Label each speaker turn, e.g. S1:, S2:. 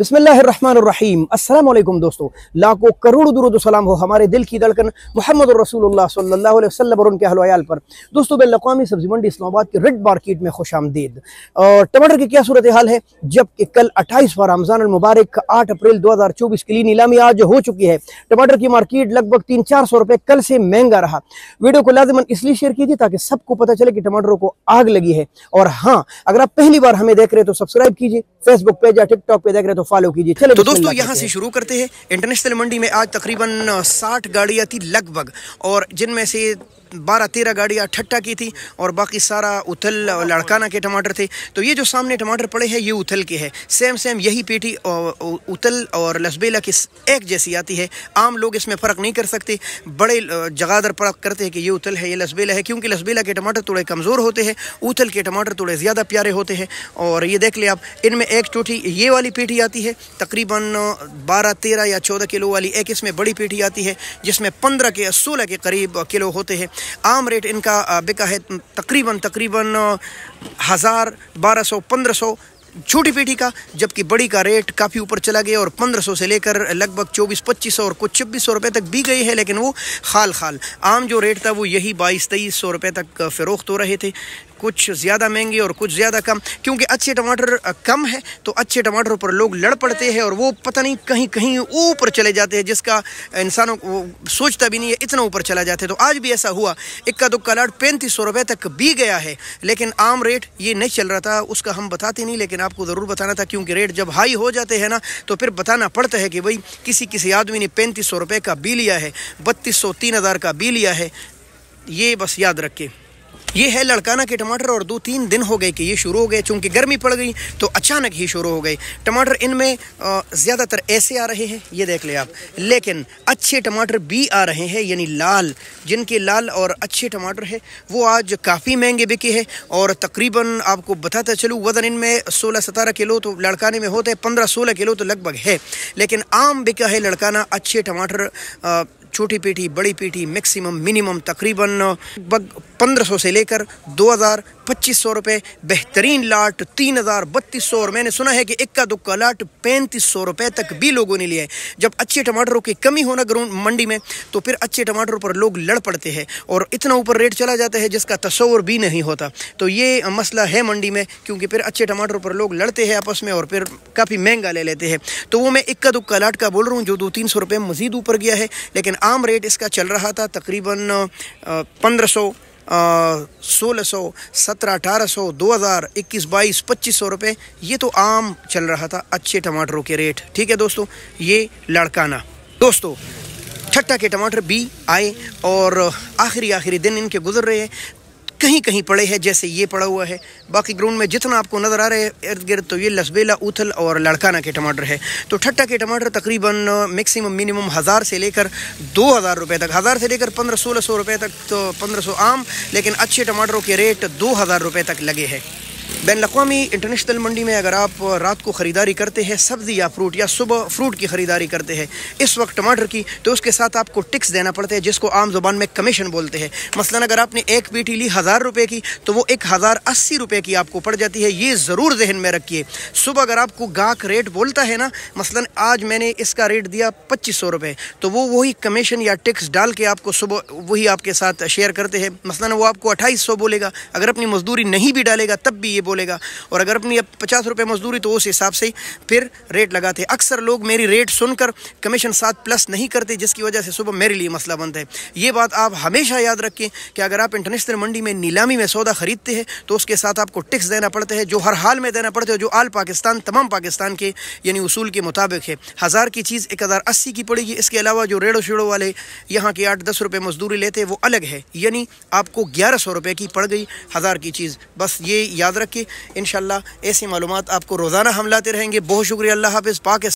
S1: बसमीम अल्लाम दोस्तों लाखों करोड़ दुरुद सलाम हो हमारे दिल की धड़कन मोहम्मद रसूलुल्लाह सल्लल्लाहु अलैहि वसल्लम और उनके हलवायाल पर दोस्तों बेलकवामी सब्जी मंडी इस्लामाबाद के रेड मार्केट में खुश आमदीद और टमाटर की क्या सूरत हाल है जबकि कल अट्ठाईस बार रमज़ान मुबारक आठ अप्रैल दो हज़ार चौबीस के लिए नीलामी आज हो चुकी है टमाटर की मार्केट लगभग तीन चार सौ रुपये कल से महंगा रहा वीडियो को लाजमन इसलिए शेयर कीजिए ताकि सबको पता चले कि टमाटरों को आग लगी है और हाँ अगर आप पहली बार हमें देख रहे हैं तो सब्सक्राइब कीजिए फेसबुक पेज या टिकटॉक पे देख रहे तो फॉलो कीजिए चलो तो दोस्तों यहाँ से शुरू करते हैं इंटरनेशनल मंडी में आज तकरीबन साठ गाड़ियाँ थी लगभग और जिनमें से बारह तेरह गाड़ियाँ ठट्टा की थी और बाकी सारा उथल और लड़काना के टमाटर थे तो ये जो सामने टमाटर पड़े हैं ये उथल के हैं सेम सेम यही पेटी और उथल और लसबेला की एक जैसी आती है आम लोग इसमें फ़र्क नहीं कर सकते बड़े जगादर फर्क करते हैं कि ये उथल है ये लसबेला है क्योंकि लसबेला के टमाटर थोड़े कमज़ोर होते हैं उथल के टमाटर थोड़े ज़्यादा प्यारे होते हैं और ये देख लें आप इनमें एक चोटी ये वाली पेटी आती आती है तकरीबन 12 13 या 14 किलो वाली एक इसमें बड़ी पेटी आती है जिसमें 15 के 16 के करीब किलो होते हैं आम रेट इनका बिका है तकरीबन तकरीबन हज़ार बारह सौ पंद्रह सौ छोटी पेटी का जबकि बड़ी का रेट काफ़ी ऊपर चला गया और 1500 से लेकर लगभग 24 2500 और कुछ छब्बीस सौ रुपये तक भी गई है लेकिन वो खाल खाल आम जो रेट था वो यही बाईस तेईस सौ रुपये तक फ़रोख्त हो रहे थे कुछ ज़्यादा महंगे और कुछ ज़्यादा कम क्योंकि अच्छे टमाटर कम है तो अच्छे टमाटरों पर लोग लड़ पड़ते हैं और वो पता नहीं कहीं कहीं ऊपर चले जाते हैं जिसका इंसानों को सोचता भी नहीं है इतना ऊपर चला जाता है तो आज भी ऐसा हुआ इक्का दुक्का लाट पैंतीस सौ रुपये तक भी गया है लेकिन आम रेट ये नहीं चल रहा था उसका हम बताते नहीं लेकिन आपको ज़रूर बताना था क्योंकि रेट जब हाई हो जाते हैं ना तो फिर बताना पड़ता है कि भाई किसी किसी आदमी ने पैंतीस सौ रुपये का बी लिया है बत्तीस सौ तीन हज़ार का बी लिया है ये बस याद रखें ये है लड़काना के टमाटर और दो तीन दिन हो गए कि ये शुरू हो गए चूँकि गर्मी पड़ गई तो अचानक ही शुरू हो गए टमाटर इनमें ज़्यादातर ऐसे आ रहे हैं ये देख लें आप लेकिन अच्छे टमाटर भी आ रहे हैं यानी लाल जिनके लाल और अच्छे टमाटर है वो आज काफ़ी महंगे बिके हैं और तकरीबन आपको बताता चलूँ वज़न इनमें सोलह सतारह किलो तो लड़काने में होते हैं पंद्रह सोलह किलो तो लगभग है लेकिन आम बिका है लड़काना अच्छे टमाटर छोटी पेठी बड़ी पेठी मैक्सिमम मिनिमम तकरीबन पंद्रह सौ से लेकर दो हज़ार पच्चीस सौ रुपये बेहतरीन लाट तीन हज़ार बत्तीस सौ और मैंने सुना है कि इक्का दुक्का लाट पैंतीस सौ रुपये तक भी लोगों ने लिया है जब अच्छे टमाटरों की कमी होना ग्राउंड मंडी में तो फिर अच्छे टमाटरों पर लोग लड़ पड़ते हैं और इतना ऊपर रेट चला जाता है जिसका तस्वर भी नहीं होता तो ये मसला है मंडी में क्योंकि फिर अच्छे टमाटरों पर लोग लड़ते हैं आपस में और फिर काफ़ी महंगा ले लेते हैं तो वो मैं इक्का दुक्का लाट का बोल रहा हूँ जो दो तीन सौ रुपये मज़ीद ऊपर गया है लेकिन आम रेट इसका चल रहा था तकरीबन पंद्रह सौ सोलह सौ सत्रह अठारह सौ दो हज़ार इक्कीस बाईस पच्चीस सौ रुपये ये तो आम चल रहा था अच्छे टमाटरों के रेट ठीक है दोस्तों ये लड़काना दोस्तों छट्टा के टमाटर भी आए और आखिरी आखिरी दिन इनके गुजर रहे हैं कहीं कहीं पड़े हैं जैसे ये पड़ा हुआ है बाकी ग्राउंड में जितना आपको नज़र आ रहा है इर्द गिर्द तो ये लसबेला उथल और लड़काना के टमाटर है तो ठट्टा के टमाटर तकरीबन मैक्सिमम मिनिमम हज़ार से लेकर दो हज़ार रुपये तक हज़ार से लेकर पंद्रह सोलह सौ रुपये तक तो पंद्रह सौ आम लेकिन अच्छे टमाटरों के रेट दो हज़ार रुपये तक लगे हैं बैन अवी इंटरनेशनल मंडी में अगर आप रात को ख़रीदारी करते हैं सब्ज़ी या फ्रूट या सुबह फ्रूट की ख़रीदारी करते हैं इस वक्त टमाटर की तो उसके साथ आपको टिक्स देना पड़ता है जिसको आम ज़ुबान में कमीशन बोलते हैं मसला अगर आपने एक पेटी ली हज़ार रुपये की तो वो एक हज़ार अस्सी रुपये की आपको पड़ जाती है ये ज़रूर जहन में रखिए सुबह अगर आपको गाहक रेट बोलता है ना मसला आज मैंने इसका रेट दिया पच्चीस सौ रुपये तो वो वही कमीशन या टिक्स डाल के आपको सुबह वही आपके साथ शेयर करते हैं मसला वो आपको अट्ठाईस सौ बोलेगा अगर अपनी मजदूरी नहीं भी डालेगा तब भी ये बोलेगा और अगर अपनी अब पचास रुपये मजदूरी तो उस हिसाब से फिर रेट लगाते अक्सर लोग मेरी रेट सुनकर कमीशन सात प्लस नहीं करते जिसकी वजह से सुबह मेरे लिए मसला बनता है ये बात आप हमेशा याद रखें कि अगर आप इंटरनेशनल मंडी में नीलामी में सौदा खरीदते हैं तो उसके साथ आपको टैक्स देना पड़ता है जो हर हाल में देना पड़ता है जो आल पाकिस्तान तमाम पाकिस्तान के यानी उसूल के मुताबिक है हज़ार की चीज़ एक हज़ार अस्सी की पड़ेगी इसके अलावा जो रेड़ो शेड़ो वाले यहाँ के आठ दस रुपये मजदूरी लेते हैं वो अलग है यानी आपको ग्यारह सौ रुपये की पड़ गई हज़ार की चीज़ बस ये याद रखें की इन ऐसी मालूम आपको रोज़ाना हम लाते रहेंगे बहुत शुक्रिया अल्लाह हाफिज़ पाकिस्तान